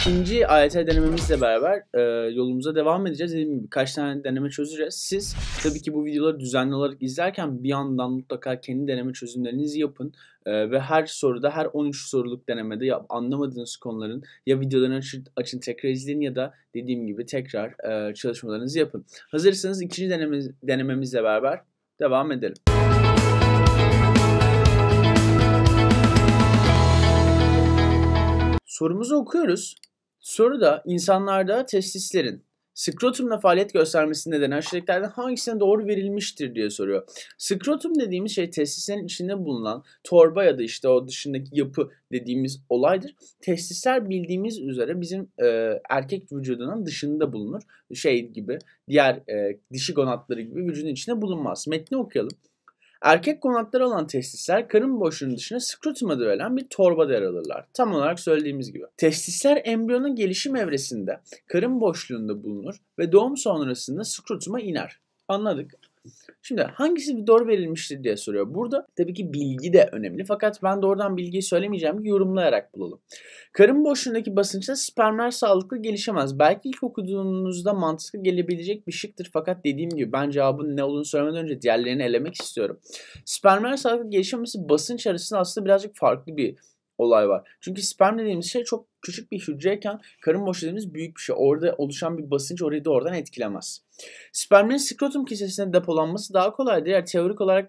ikinci AYT denememizle beraber e, yolumuza devam edeceğiz. Dediğim gibi birkaç tane deneme çözeceğiz. Siz tabii ki bu videoları düzenli olarak izlerken bir yandan mutlaka kendi deneme çözümlerinizi yapın. E, ve her soruda, her 13 soruluk denemede ya, anlamadığınız konuların ya videolarını açın, açın tekrar izleyin ya da dediğim gibi tekrar e, çalışmalarınızı yapın. Hazırsanız ikinci denememiz, denememizle beraber devam edelim. Sorumuzu okuyoruz. Soruda insanlarda testislerin skrotumla faaliyet göstermesi nedeni aşağıdakilerden hangisine doğru verilmiştir diye soruyor. Skrotum dediğimiz şey testislerin içinde bulunan torba ya da işte o dışındaki yapı dediğimiz olaydır. Testisler bildiğimiz üzere bizim e, erkek vücudunun dışında bulunur. Şey gibi diğer e, dişi gonadları gibi vücudun içinde bulunmaz. Metni okuyalım. Erkek konakları olan testisler karın boşluğunun dışına skrotum adı verilen bir da yer alırlar. Tam olarak söylediğimiz gibi. Testisler embriyonun gelişim evresinde karın boşluğunda bulunur ve doğum sonrasında skrotuma iner. Anladık. Şimdi hangisi doğru verilmiştir diye soruyor. Burada tabii ki bilgi de önemli. Fakat ben doğrudan bilgiyi söylemeyeceğim. Yorumlayarak bulalım. Karın boşluğundaki basınçta spermler sağlıklı gelişemez. Belki ilk okuduğunuzda mantıklı gelebilecek bir şıktır. Fakat dediğim gibi ben cevabın ne olduğunu söylemeden önce diğerlerini elemek istiyorum. Spermler sağlıklı gelişemesi basınç arasında aslında birazcık farklı bir olay var. Çünkü sperm dediğimiz şey çok küçük bir hücreyken karın boş dediğimiz büyük bir şey. Orada oluşan bir basınç orayı da oradan etkilemez. Spermin skrotum kesesine depolanması daha kolaydır. Yani teorik olarak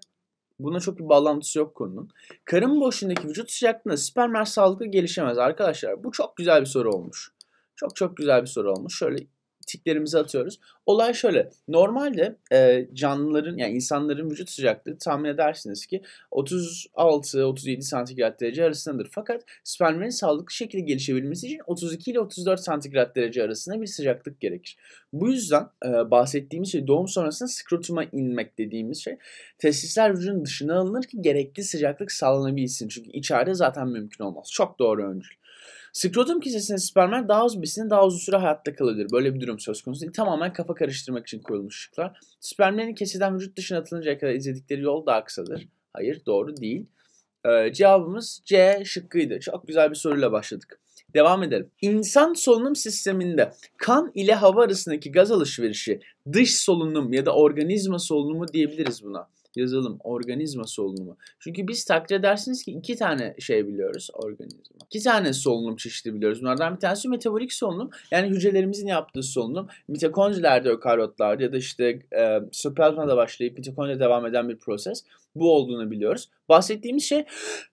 Buna çok bir bağlantısı yok konunun. Karın boşluğundaki vücut sıcaklığında spermler sağlıklı gelişemez arkadaşlar. Bu çok güzel bir soru olmuş. Çok çok güzel bir soru olmuş. Şöyle tiklerimizi atıyoruz. Olay şöyle. Normalde e, canlıların yani insanların vücut sıcaklığı tahmin edersiniz ki 36-37 santigrat derece arasındadır. Fakat spermlerin sağlıklı şekilde gelişebilmesi için 32 ile 34 santigrat derece arasında bir sıcaklık gerekir. Bu yüzden e, bahsettiğimiz şey doğum sonrasında skrotuma inmek dediğimiz şey testisler vücudun dışına alınır ki gerekli sıcaklık sağlanabilsin. Çünkü içeride zaten mümkün olmaz. Çok doğru öncül. Skrotum kesesinde spermler daha uzun besini daha uzun süre hayatta kalabilir. Böyle bir durum söz konusu değil. Tamamen kafa karıştırmak için koyulmuş ışıklar. Spermlerin keseden vücut dışına atılıncaya kadar izledikleri yol daha kısadır. Hayır doğru değil. Ee, cevabımız C şıkkıydı. Çok güzel bir soruyla başladık. Devam edelim. İnsan solunum sisteminde kan ile hava arasındaki gaz alışverişi dış solunum ya da organizma solunumu diyebiliriz buna. Yazalım organizma solunumu. Çünkü biz takdir edersiniz ki iki tane şey biliyoruz organizma. İki tane solunum çeşidi biliyoruz. Bunlardan bir tanesi metabolik solunum. Yani hücrelerimizin yaptığı solunum. Mitokondrilerde, ökaryotlarda ya da işte e, stoplazmada başlayıp mitokondride devam eden bir proses bu olduğunu biliyoruz. Bahsettiğimiz şey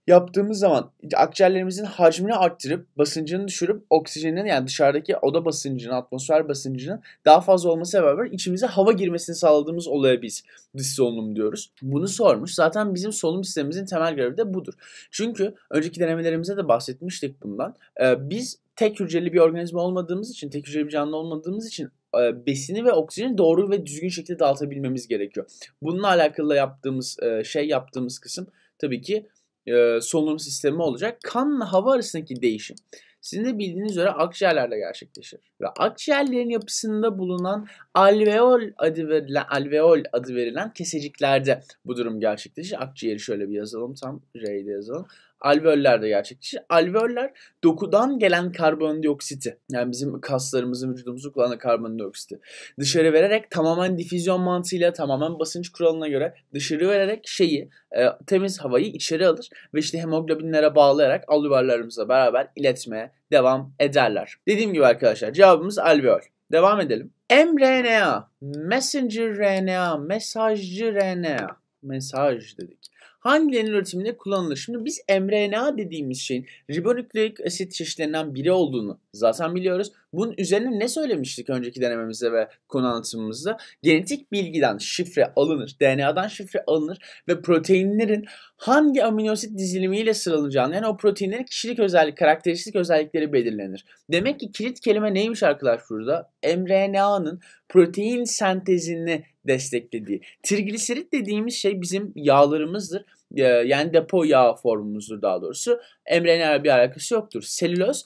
yaptığımız zaman akciğerlerimizin hacmini arttırıp basıncını düşürüp oksijenin yani dışarıdaki oda basıncının, atmosfer basıncının daha fazla olması sebebiyle içimize hava girmesini sağladığımız olaya biz dış solunum diyoruz. Bunu sormuş. Zaten bizim solunum sistemimizin temel görevi de budur. Çünkü önceki denemelerimize de bahsetmiştik bundan. Ee, biz tek hücreli bir organizma olmadığımız için, tek hücreli bir canlı olmadığımız için e, besini ve oksijeni doğru ve düzgün şekilde dağıtabilmemiz gerekiyor. Bununla alakalı yaptığımız e, şey yaptığımız kısım tabii ki e, solunum sistemi olacak. Kanla hava arasındaki değişim. Sizin de bildiğiniz üzere akciğerlerde gerçekleşir. Ve akciğerlerin yapısında bulunan alveol adı verilen, alveol adı verilen keseciklerde bu durum gerçekleşir. Akciğeri şöyle bir yazalım tam R'de yazalım alveoller de gerçekleşir. Alveoller dokudan gelen karbondioksiti yani bizim kaslarımızın vücudumuzun kullanan karbondioksiti dışarı vererek tamamen difüzyon mantığıyla tamamen basınç kuralına göre dışarı vererek şeyi e, temiz havayı içeri alır ve işte hemoglobinlere bağlayarak alüverlerimize beraber iletmeye devam ederler. Dediğim gibi arkadaşlar cevabımız alveol. Devam edelim. mRNA, messenger RNA, mesajcı RNA, mesaj dedik hangilerinin üretiminde kullanılır? Şimdi biz mRNA dediğimiz şeyin ribonükleik asit çeşitlerinden biri olduğunu zaten biliyoruz. Bunun üzerine ne söylemiştik önceki denememizde ve konu anlatımımızda? Genetik bilgiden şifre alınır, DNA'dan şifre alınır ve proteinlerin hangi aminosit dizilimiyle sıralanacağını yani o proteinlerin kişilik özellik, karakteristik özellikleri belirlenir. Demek ki kilit kelime neymiş arkadaş burada? mRNA'nın protein sentezini desteklediği. Trigliserit dediğimiz şey bizim yağlarımızdır ee, yani depo yağ formumuzdur daha doğrusu. mRNA bir alakası yoktur. Selüloz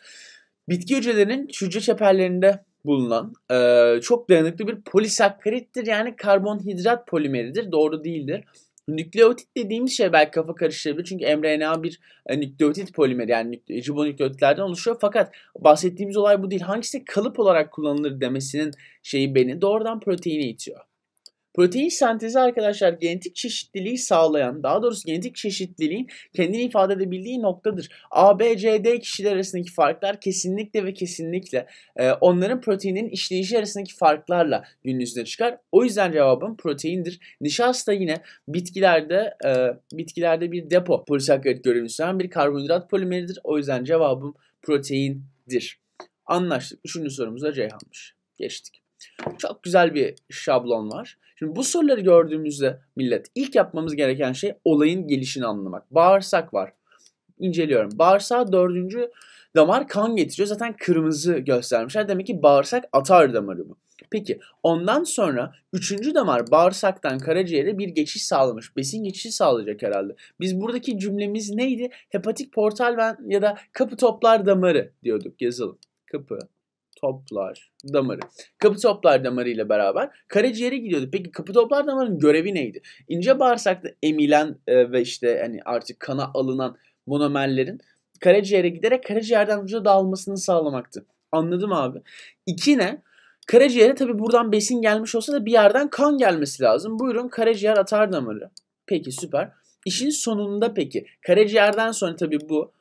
bitki hücrelerinin hücre çeperlerinde bulunan e, çok dayanıklı bir polisakkarittir. Yani karbonhidrat polimeridir. Doğru değildir. Nükleotit dediğimiz şey belki kafa karıştırabilir. Çünkü mRNA bir e, nükleotit polimeri yani nükle- ribonükleotitlerden oluşuyor. Fakat bahsettiğimiz olay bu değil. Hangisi kalıp olarak kullanılır demesinin şeyi beni doğrudan proteine itiyor. Protein sentezi arkadaşlar genetik çeşitliliği sağlayan, daha doğrusu genetik çeşitliliğin kendini ifade edebildiği noktadır. A, B, C, D kişiler arasındaki farklar kesinlikle ve kesinlikle e, onların proteinin işleyişi arasındaki farklarla gün yüzüne çıkar. O yüzden cevabım proteindir. Nişasta yine bitkilerde e, bitkilerde bir depo polisakkarit görevini süren bir karbonhidrat polimeridir. O yüzden cevabım proteindir. Anlaştık. Üçüncü sorumuz da Ceyhan'mış. Geçtik. Çok güzel bir şablon var. Şimdi bu soruları gördüğümüzde millet ilk yapmamız gereken şey olayın gelişini anlamak. Bağırsak var. İnceliyorum. Bağırsağa dördüncü damar kan getiriyor. Zaten kırmızı göstermişler. Demek ki bağırsak atar damarı bu. Peki ondan sonra üçüncü damar bağırsaktan karaciğere bir geçiş sağlamış. Besin geçişi sağlayacak herhalde. Biz buradaki cümlemiz neydi? Hepatik portal ya da kapı toplar damarı diyorduk yazalım. Kapı toplar damarı. Kapı toplar damarı ile beraber karaciğere gidiyordu. Peki kapı toplar damarının görevi neydi? İnce bağırsakta emilen e, ve işte hani artık kana alınan monomerlerin karaciğere giderek karaciğerden vücuda dağılmasını sağlamaktı. Anladım abi. İki ne? Karaciğere tabi buradan besin gelmiş olsa da bir yerden kan gelmesi lazım. Buyurun karaciğer atar damarı. Peki süper. İşin sonunda peki karaciğerden sonra tabi bu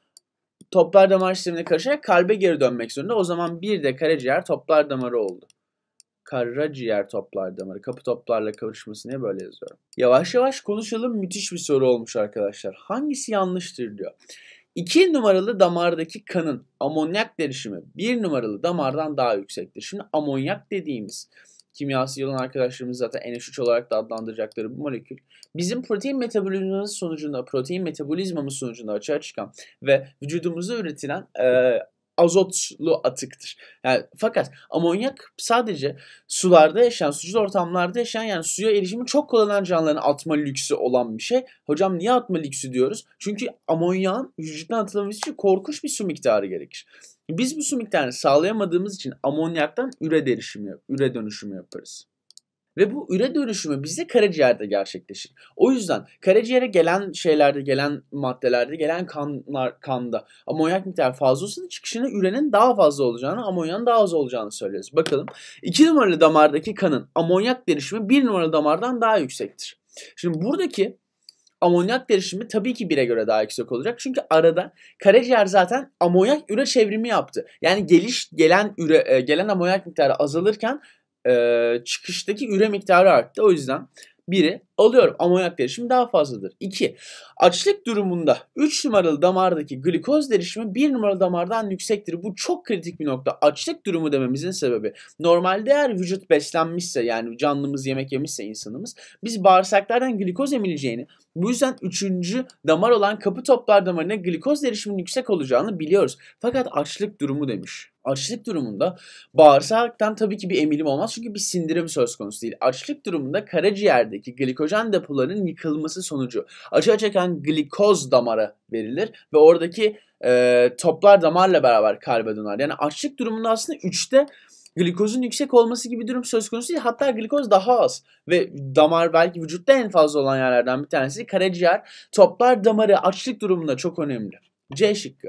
toplar damar sistemine karışarak kalbe geri dönmek zorunda. O zaman bir de karaciğer toplar damarı oldu. Karaciğer toplar damarı. Kapı toplarla karışması ne böyle yazıyorum. Yavaş yavaş konuşalım. Müthiş bir soru olmuş arkadaşlar. Hangisi yanlıştır diyor. İki numaralı damardaki kanın amonyak derişimi bir numaralı damardan daha yüksektir. Şimdi amonyak dediğimiz kimyası yılın arkadaşlarımız zaten NH3 olarak da adlandıracakları bu molekül. Bizim protein metabolizmamız sonucunda, protein metabolizmamız sonucunda açığa çıkan ve vücudumuzda üretilen e, azotlu atıktır. Yani fakat amonyak sadece sularda yaşayan, sucul ortamlarda yaşayan yani suya erişimi çok kolay olan canlıların atma lüksü olan bir şey. Hocam niye atma lüksü diyoruz? Çünkü amonyağın vücuttan atılması için korkunç bir su miktarı gerekir. Biz bu su sağlayamadığımız için amonyaktan üre dönüşümü, üre dönüşümü yaparız. Ve bu üre dönüşümü bizde karaciğerde gerçekleşir. O yüzden karaciğere gelen şeylerde, gelen maddelerde, gelen kanlar, kanda amonyak miktarı fazla olsa da çıkışına ürenin daha fazla olacağını, amonyanın daha az olacağını söylüyoruz. Bakalım 2 numaralı damardaki kanın amonyak derişimi 1 numaralı damardan daha yüksektir. Şimdi buradaki amonyak derişimi tabii ki bire göre daha yüksek olacak. Çünkü arada karaciğer zaten amonyak üre çevrimi yaptı. Yani geliş gelen üre e, gelen amonyak miktarı azalırken e, çıkıştaki üre miktarı arttı. O yüzden biri alıyorum. Amonyak derişimi daha fazladır. 2. Açlık durumunda 3 numaralı damardaki glikoz derişimi 1 numaralı damardan yüksektir. Bu çok kritik bir nokta. Açlık durumu dememizin sebebi. Normalde eğer vücut beslenmişse yani canlımız yemek yemişse insanımız biz bağırsaklardan glikoz emileceğini bu yüzden 3. damar olan kapı toplar damarına glikoz derişiminin yüksek olacağını biliyoruz. Fakat açlık durumu demiş açlık durumunda bağırsaktan tabii ki bir emilim olmaz çünkü bir sindirim söz konusu değil. Açlık durumunda karaciğerdeki glikojen glikojen depolarının yıkılması sonucu açığa çeken glikoz damara verilir ve oradaki e, toplar damarla beraber kalbe döner. Yani açlık durumunda aslında 3'te glikozun yüksek olması gibi bir durum söz konusu değil. Hatta glikoz daha az ve damar belki vücutta en fazla olan yerlerden bir tanesi karaciğer. Toplar damarı açlık durumunda çok önemli. C şıkkı.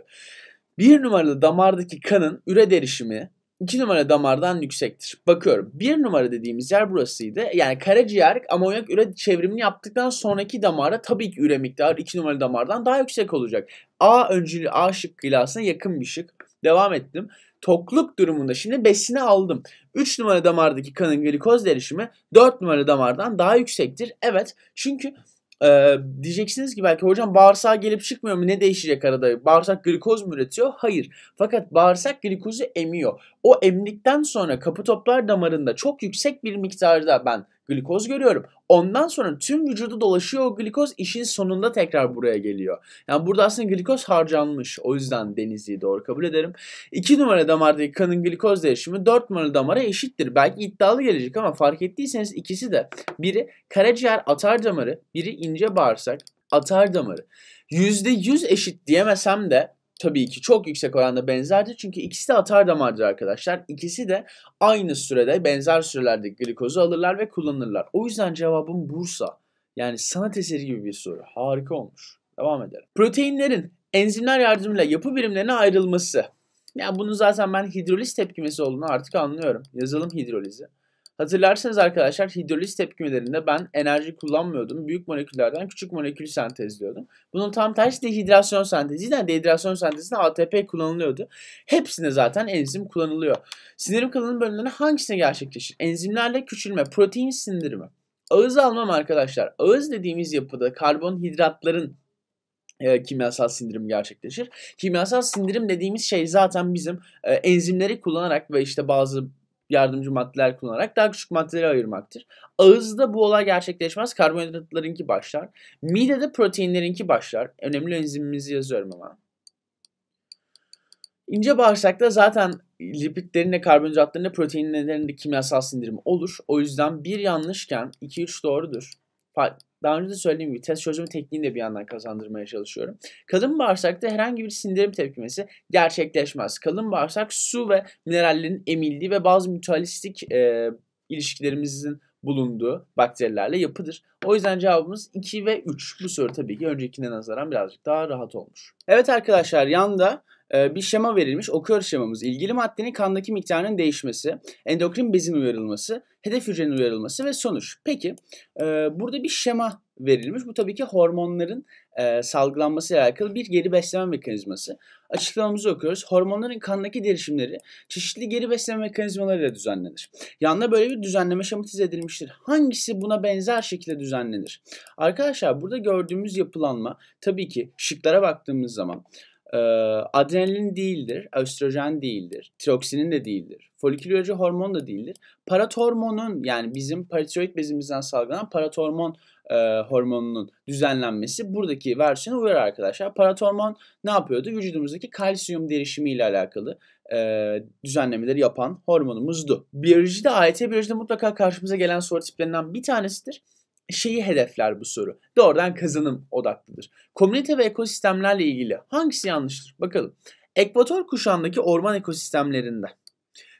Bir numaralı damardaki kanın üre derişimi 2 numara damardan yüksektir. Bakıyorum. 1 numara dediğimiz yer burasıydı. Yani karaciğer amonyak üre çevrimini yaptıktan sonraki damara tabii ki üre miktarı 2 numara damardan daha yüksek olacak. A öncülü A şıkkıyla aslında yakın bir şık. Devam ettim. Tokluk durumunda şimdi besini aldım. 3 numara damardaki kanın glikoz derişimi 4 numara damardan daha yüksektir. Evet çünkü ee, diyeceksiniz ki belki hocam bağırsağa gelip çıkmıyor mu? Ne değişecek arada? Bağırsak glikoz mu üretiyor? Hayır. Fakat bağırsak glikozu emiyor. O emdikten sonra kapı toplar damarında çok yüksek bir miktarda ben glikoz görüyorum. Ondan sonra tüm vücudu dolaşıyor o glikoz işin sonunda tekrar buraya geliyor. Yani burada aslında glikoz harcanmış. O yüzden Denizli'yi doğru kabul ederim. 2 numara damardaki kanın glikoz değişimi 4 numara damara eşittir. Belki iddialı gelecek ama fark ettiyseniz ikisi de. Biri karaciğer atar damarı, biri ince bağırsak atar damarı. %100 eşit diyemesem de tabii ki çok yüksek oranda benzerdir. Çünkü ikisi de atar damardır arkadaşlar. İkisi de aynı sürede benzer sürelerde glikozu alırlar ve kullanırlar. O yüzden cevabım Bursa. Yani sanat eseri gibi bir soru. Harika olmuş. Devam edelim. Proteinlerin enzimler yardımıyla yapı birimlerine ayrılması. yani bunu zaten ben hidroliz tepkimesi olduğunu artık anlıyorum. Yazalım hidrolizi. Hatırlarsanız arkadaşlar hidroliz tepkimelerinde ben enerji kullanmıyordum. Büyük moleküllerden küçük molekül sentezliyordum. Bunun tam tersi dehidrasyon sentezi. Yani dehidrasyon sentezinde ATP kullanılıyordu. Hepsinde zaten enzim kullanılıyor. Sindirim kalınlığı bölümlerine hangisine gerçekleşir? Enzimlerle küçülme, protein sindirimi. Ağız almam arkadaşlar. Ağız dediğimiz yapıda karbonhidratların e, kimyasal sindirim gerçekleşir. Kimyasal sindirim dediğimiz şey zaten bizim e, enzimleri kullanarak ve işte bazı yardımcı maddeler kullanarak daha küçük maddeleri ayırmaktır. Ağızda bu olay gerçekleşmez. Karbonhidratlarınki başlar. Midede proteinlerinki başlar. Önemli enzimimizi yazıyorum hemen. İnce bağırsakta zaten lipidlerin de karbonhidratların kimyasal sindirim olur. O yüzden bir yanlışken 2-3 doğrudur daha önce de söylediğim gibi test çözümü tekniğini de bir yandan kazandırmaya çalışıyorum. Kalın bağırsakta herhangi bir sindirim tepkimesi gerçekleşmez. Kalın bağırsak su ve minerallerin emildiği ve bazı mutualistik e, ilişkilerimizin bulunduğu bakterilerle yapıdır. O yüzden cevabımız 2 ve 3. Bu soru tabii ki öncekine nazaran birazcık daha rahat olmuş. Evet arkadaşlar yanda e, bir şema verilmiş. Okuyor şemamız. İlgili maddenin kandaki miktarının değişmesi, endokrin bezin uyarılması, hedef hücrenin uyarılması ve sonuç. Peki e, burada bir şema verilmiş. Bu tabii ki hormonların e, salgılanmasıyla alakalı bir geri besleme mekanizması. Açıklamamızı okuyoruz. Hormonların kandaki derişimleri çeşitli geri besleme mekanizmalarıyla düzenlenir. Yanına böyle bir düzenleme şematize edilmiştir. Hangisi buna benzer şekilde düzenlenir? Arkadaşlar burada gördüğümüz yapılanma tabii ki şıklara baktığımız zaman ee, adrenalin değildir, östrojen değildir, tiroksinin de değildir, folikül hücre hormon da değildir. Paratormonun yani bizim paratiroid bezimizden salgılanan paratormon e, hormonunun düzenlenmesi buradaki versiyonu uyar arkadaşlar. Paratormon hormon ne yapıyordu? Vücudumuzdaki kalsiyum derişimi ile alakalı e, düzenlemeleri yapan hormonumuzdu. Biyolojide, AYT biyolojide mutlaka karşımıza gelen soru tiplerinden bir tanesidir şeyi hedefler bu soru. Doğrudan kazanım odaklıdır. Komünite ve ekosistemlerle ilgili hangisi yanlıştır? Bakalım. Ekvator kuşağındaki orman ekosistemlerinde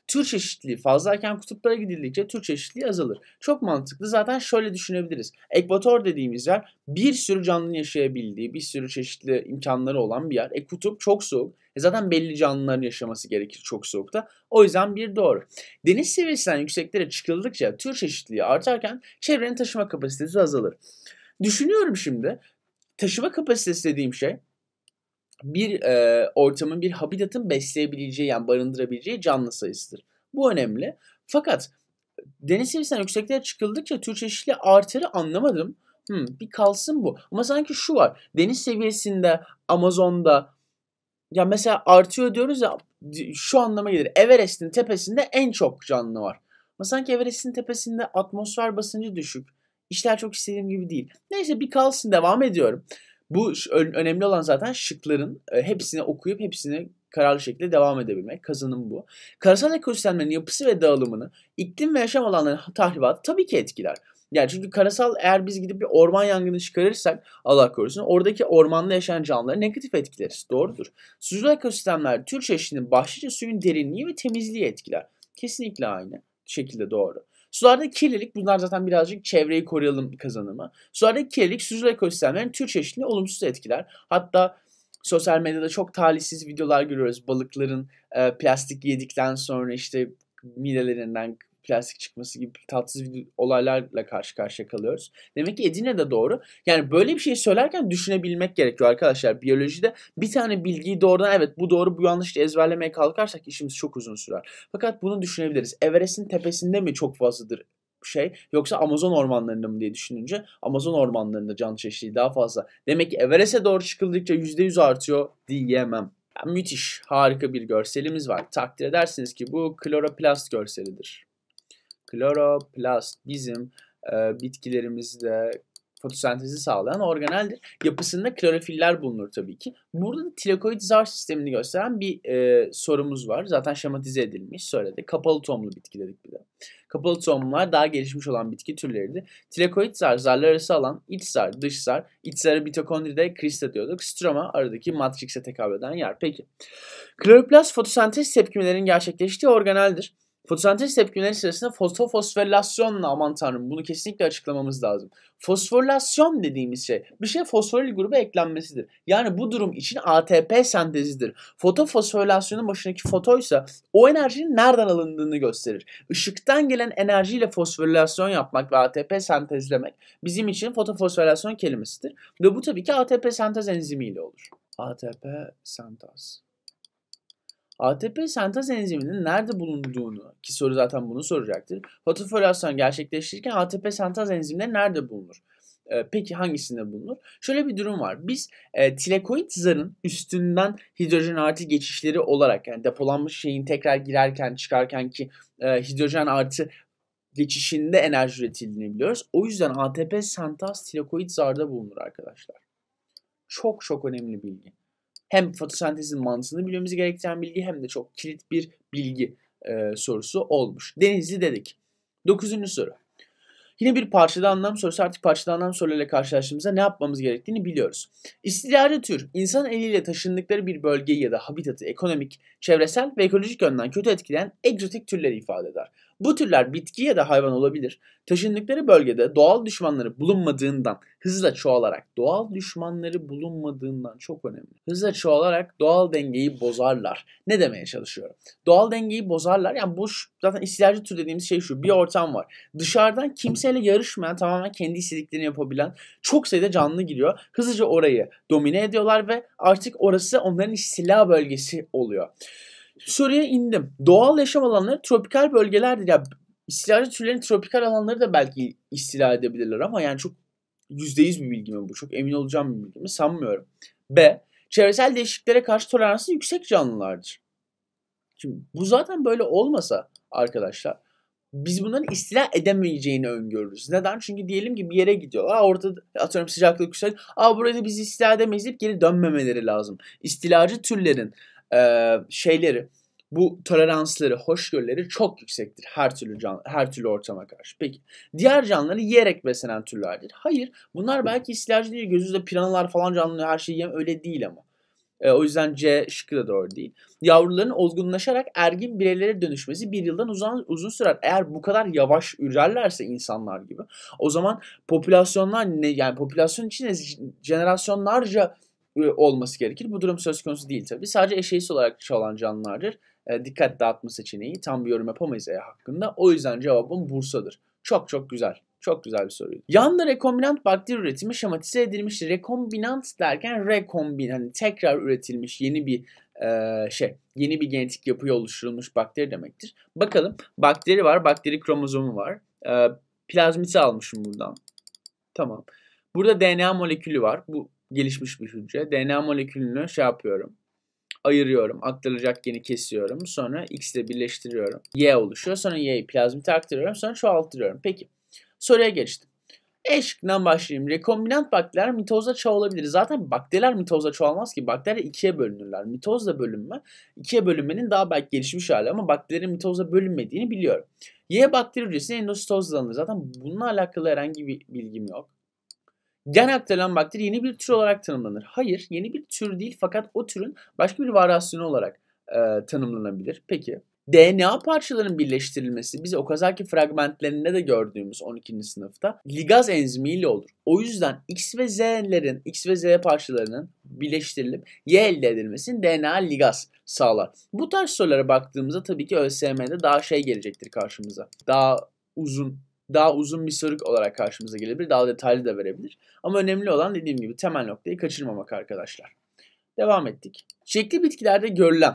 Tür çeşitliliği fazlayken kutuplara gidildikçe tür çeşitliliği azalır. Çok mantıklı. Zaten şöyle düşünebiliriz. Ekvator dediğimiz yer bir sürü canlının yaşayabildiği, bir sürü çeşitli imkanları olan bir yer. E kutup çok soğuk. E zaten belli canlıların yaşaması gerekir çok soğukta. O yüzden bir doğru. Deniz seviyesinden yükseklere çıkıldıkça tür çeşitliliği artarken çevrenin taşıma kapasitesi azalır. Düşünüyorum şimdi. Taşıma kapasitesi dediğim şey bir e, ortamın, bir habitatın besleyebileceği yani barındırabileceği canlı sayısıdır. Bu önemli. Fakat e, deniz seviyesinden yükseklere çıkıldıkça tür çeşitli artarı anlamadım. Hmm, bir kalsın bu. Ama sanki şu var. Deniz seviyesinde Amazon'da ya mesela artıyor diyoruz ya şu anlama gelir. Everest'in tepesinde en çok canlı var. Ama sanki Everest'in tepesinde atmosfer basıncı düşük. İşler çok istediğim gibi değil. Neyse bir kalsın devam ediyorum. Bu önemli olan zaten şıkların e, hepsini okuyup hepsini kararlı şekilde devam edebilmek. Kazanım bu. Karasal ekosistemlerin yapısı ve dağılımını iklim ve yaşam alanlarının tahribatı tabii ki etkiler. Yani çünkü karasal eğer biz gidip bir orman yangını çıkarırsak Allah korusun oradaki ormanda yaşayan canlıları negatif etkileriz. Doğrudur. Sucul ekosistemler tür çeşidinin başlıca suyun derinliği ve temizliği etkiler. Kesinlikle aynı şekilde doğru. Sulardaki kirlilik bunlar zaten birazcık çevreyi koruyalım kazanımı. Sulardaki kirlilik süzül ekosistemlerin tür çeşitliliğini olumsuz etkiler. Hatta sosyal medyada çok talihsiz videolar görüyoruz. Balıkların e, plastik yedikten sonra işte midelerinden plastik çıkması gibi tatsız olaylarla karşı karşıya kalıyoruz. Demek ki Edine de doğru. Yani böyle bir şey söylerken düşünebilmek gerekiyor arkadaşlar. Biyolojide bir tane bilgiyi doğrudan evet bu doğru bu yanlış ezberlemeye kalkarsak işimiz çok uzun sürer. Fakat bunu düşünebiliriz. Everest'in tepesinde mi çok fazladır şey yoksa Amazon ormanlarında mı diye düşününce Amazon ormanlarında canlı çeşitliği daha fazla. Demek ki Everest'e doğru çıkıldıkça %100 artıyor diyemem. Yani müthiş, harika bir görselimiz var. Takdir edersiniz ki bu kloroplast görselidir. Kloroplast bizim e, bitkilerimizde fotosentezi sağlayan organeldir. Yapısında klorofiller bulunur tabii ki. Burada da tilakoid zar sistemini gösteren bir e, sorumuz var. Zaten şematize edilmiş söyledi. Kapalı tohumlu bitki dedik bir de. Kapalı tohumlar daha gelişmiş olan bitki türleridir. Tilakoid zar, zarlar arası alan iç zar, dış zar. İç zarı mitokondride krista diyorduk. Stroma aradaki matrikse tekabül eden yer. Peki. Kloroplast fotosentez tepkimelerin gerçekleştiği organeldir. Fotosentez tepkimleri sırasında fosfosforilasyonla aman tanrım bunu kesinlikle açıklamamız lazım. Fosforilasyon dediğimiz şey bir şey fosforil gruba eklenmesidir. Yani bu durum için ATP sentezidir. Fotofosforilasyonun başındaki fotoysa o enerjinin nereden alındığını gösterir. Işıktan gelen enerjiyle fosforilasyon yapmak ve ATP sentezlemek bizim için fotofosforilasyon kelimesidir. Ve bu tabii ki ATP sentez enzimiyle olur. ATP sentez. ATP sentez enziminin nerede bulunduğunu ki soru zaten bunu soracaktır. Fotoforasyon gerçekleştirirken ATP sentez enzimleri nerede bulunur? Ee, peki hangisinde bulunur? Şöyle bir durum var. Biz e, tilekoid zarın üstünden hidrojen artı geçişleri olarak yani depolanmış şeyin tekrar girerken çıkarken ki e, hidrojen artı geçişinde enerji üretildiğini biliyoruz. O yüzden ATP sentaz tilekoid zarda bulunur arkadaşlar. Çok çok önemli bilgi hem fotosentezin mantığını bilmemizi gerektiren bilgi hem de çok kilit bir bilgi e, sorusu olmuş. Denizli dedik. Dokuzuncu soru. Yine bir parçada anlam sorusu artık parçada anlam soruyla karşılaştığımızda ne yapmamız gerektiğini biliyoruz. İstilari tür, insan eliyle taşındıkları bir bölgeyi ya da habitatı ekonomik, çevresel ve ekolojik yönden kötü etkileyen egzotik türleri ifade eder. Bu türler bitki ya da hayvan olabilir. Taşındıkları bölgede doğal düşmanları bulunmadığından hızla çoğalarak, doğal düşmanları bulunmadığından çok önemli. Hızla çoğalarak doğal dengeyi bozarlar. Ne demeye çalışıyorum? Doğal dengeyi bozarlar. Yani bu zaten istilacı tür dediğimiz şey şu. Bir ortam var. Dışarıdan kimseyle yarışmayan, tamamen kendi istediklerini yapabilen çok sayıda canlı giriyor. Hızlıca orayı domine ediyorlar ve artık orası onların istila bölgesi oluyor soruya indim. Doğal yaşam alanları tropikal bölgelerdir. Ya istilacı türlerin tropikal alanları da belki istila edebilirler ama yani çok %100 bir bilgi mi bu? Çok emin olacağım bir bilgi mi? Sanmıyorum. B. Çevresel değişikliklere karşı toleransı yüksek canlılardır. Şimdi bu zaten böyle olmasa arkadaşlar biz bunların istila edemeyeceğini öngörürüz. Neden? Çünkü diyelim ki bir yere gidiyorlar. Orada atıyorum sıcaklık yükseldi. Aa burada biz istila edemeyiz deyip geri dönmemeleri lazım. İstilacı türlerin ee, şeyleri bu toleransları, hoşgörüleri çok yüksektir her türlü can, her türlü ortama karşı. Peki diğer canlıları yiyerek beslenen türlerdir. Hayır, bunlar belki istilacı değil. Gözünüzde planlar falan canlı her şeyi yem öyle değil ama. E, o yüzden C şıkkı da doğru değil. Yavruların olgunlaşarak ergin bireylere dönüşmesi bir yıldan uzun, uzun sürer. Eğer bu kadar yavaş ürerlerse insanlar gibi o zaman popülasyonlar ne yani popülasyon içinde jenerasyonlarca e, olması gerekir. Bu durum söz konusu değil tabi. Sadece eşeğisi olarak çalan canlılardır. E, dikkat dağıtma seçeneği. Tam bir yorum yapamayız E hakkında. O yüzden cevabım Bursa'dır. Çok çok güzel. Çok güzel bir soruydu. Yanda rekombinant bakteri üretimi şematize edilmiştir. Rekombinant derken rekombin hani tekrar üretilmiş yeni bir e, şey yeni bir genetik yapı oluşturulmuş bakteri demektir. Bakalım bakteri var. Bakteri kromozomu var. E, plazmiti almışım buradan. Tamam. Burada DNA molekülü var. Bu gelişmiş bir hücre. DNA molekülünü şey yapıyorum. Ayırıyorum. Aktarılacak geni kesiyorum. Sonra X ile birleştiriyorum. Y oluşuyor. Sonra Y'yi plazmite aktarıyorum. Sonra çoğaltıyorum. Peki. Soruya geçtim. E şıkkından başlayayım. Rekombinant bakteriler mitozda çoğalabilir. Zaten bakteriler mitozda çoğalmaz ki. Bakteriler ikiye bölünürler. Mitozda bölünme, ikiye bölünmenin daha belki gelişmiş hali ama bakterilerin mitozda bölünmediğini biliyorum. Y bakteri hücresine endositoz denir. Zaten bununla alakalı herhangi bir bilgim yok. Gen aktarılan bakteri yeni bir tür olarak tanımlanır. Hayır yeni bir tür değil fakat o türün başka bir varyasyonu olarak e, tanımlanabilir. Peki DNA parçalarının birleştirilmesi biz Okazaki fragmentlerinde de gördüğümüz 12. sınıfta ligaz enzimiyle olur. O yüzden X ve Z'lerin, X ve Z parçalarının birleştirilip Y elde edilmesini DNA ligaz sağlar. Bu tarz sorulara baktığımızda tabii ki ÖSM'de daha şey gelecektir karşımıza. Daha uzun daha uzun bir soru olarak karşımıza gelebilir. Daha detaylı da verebilir. Ama önemli olan dediğim gibi temel noktayı kaçırmamak arkadaşlar. Devam ettik. Çiçekli bitkilerde görülen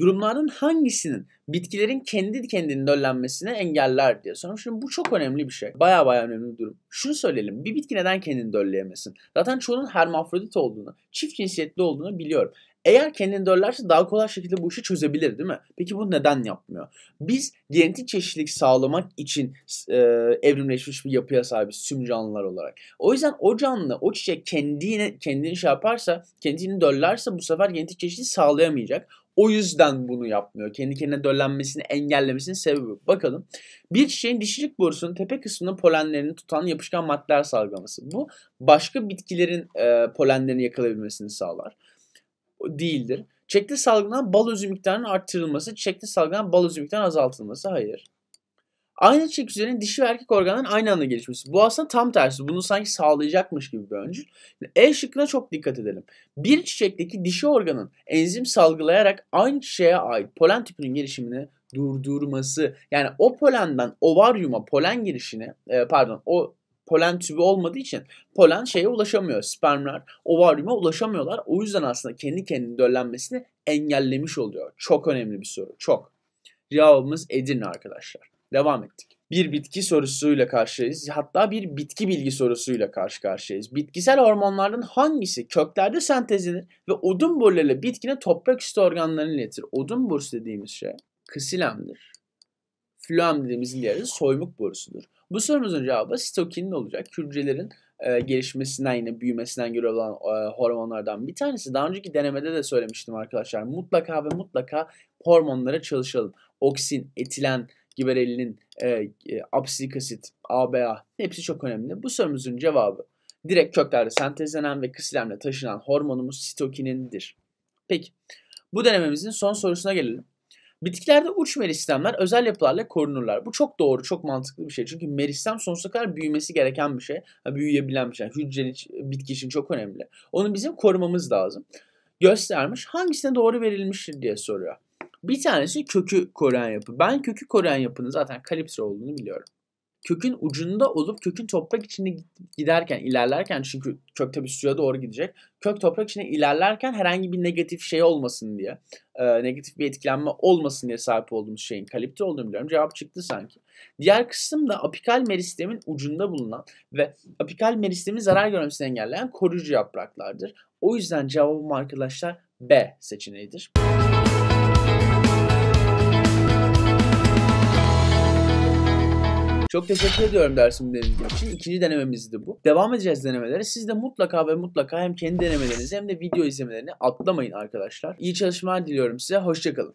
durumların hangisinin bitkilerin kendi kendini döllenmesine engeller diye sorum. Şimdi bu çok önemli bir şey. Baya baya önemli bir durum. Şunu söyleyelim. Bir bitki neden kendini dölleyemesin? Zaten çoğunun hermafrodit olduğunu, çift cinsiyetli olduğunu biliyorum. Eğer kendini döllerse daha kolay şekilde bu işi çözebilir değil mi? Peki bu neden yapmıyor? Biz genetik çeşitlilik sağlamak için e, evrimleşmiş bir yapıya sahibiz tüm canlılar olarak. O yüzden o canlı, o çiçek kendini, kendini şey yaparsa, kendini döllerse bu sefer genetik çeşitliliği sağlayamayacak. O yüzden bunu yapmıyor. Kendi kendine döllenmesini engellemesinin sebebi. Bakalım. Bir çiçeğin dişilik borusunun tepe kısmında polenlerini tutan yapışkan maddeler salgılaması. Bu başka bitkilerin e, polenlerini yakalayabilmesini sağlar değildir. Çekli salgılan bal özü miktarının arttırılması, çekli salgılan bal özü miktarının azaltılması. Hayır. Aynı çek üzerinde dişi ve erkek organların aynı anda gelişmesi. Bu aslında tam tersi. Bunu sanki sağlayacakmış gibi bir öncül. E şıkkına çok dikkat edelim. Bir çiçekteki dişi organın enzim salgılayarak aynı çiçeğe ait polen tipinin gelişimini durdurması. Yani o polenden ovaryuma polen girişini, e, pardon o polen tübü olmadığı için polen şeye ulaşamıyor. Spermler ovaryuma ulaşamıyorlar. O yüzden aslında kendi kendini döllenmesini engellemiş oluyor. Çok önemli bir soru. Çok. Cevabımız Edirne arkadaşlar. Devam ettik bir bitki sorusuyla karşıyayız. Hatta bir bitki bilgi sorusuyla karşı karşıyayız. Bitkisel hormonların hangisi köklerde sentezlenir ve odun boruyla bitkine toprak üstü organlarını iletir? Odun borusu dediğimiz şey kısilemdir. Flüam dediğimiz diğeri soymuk borusudur. Bu sorumuzun cevabı sitokinin olacak. Hücrelerin e, gelişmesinden yine büyümesinden göre olan e, hormonlardan bir tanesi. Daha önceki denemede de söylemiştim arkadaşlar. Mutlaka ve mutlaka hormonlara çalışalım. Oksin, etilen, giberelinin, e, e, absik asit, ABA hepsi çok önemli. Bu sorumuzun cevabı direkt köklerde sentezlenen ve kısilemle taşınan hormonumuz sitokinindir. Peki bu denememizin son sorusuna gelelim. Bitkilerde uç meristemler özel yapılarla korunurlar. Bu çok doğru, çok mantıklı bir şey. Çünkü meristem sonsuza kadar büyümesi gereken bir şey. Büyüyebilen bir şey. Hücreli bitki için çok önemli. Onu bizim korumamız lazım. Göstermiş. Hangisine doğru verilmiştir diye soruyor. Bir tanesi kökü koruyan yapı. Ben kökü koruyan yapının zaten kalipso olduğunu biliyorum kökün ucunda olup kökün toprak içinde giderken, ilerlerken çünkü kök tabi suya doğru gidecek. Kök toprak içinde ilerlerken herhangi bir negatif şey olmasın diye, e, negatif bir etkilenme olmasın diye sahip olduğumuz şeyin kalipte olduğunu biliyorum. Cevap çıktı sanki. Diğer kısım da apikal meristemin ucunda bulunan ve apikal meristemin zarar görmesini engelleyen koruyucu yapraklardır. O yüzden cevabım arkadaşlar B seçeneğidir. Müzik Çok teşekkür ediyorum dersim denediğiniz için. İkinci denememizdi bu. Devam edeceğiz denemelere. Siz de mutlaka ve mutlaka hem kendi denemelerinizi hem de video izlemelerini atlamayın arkadaşlar. İyi çalışmalar diliyorum size. Hoşçakalın.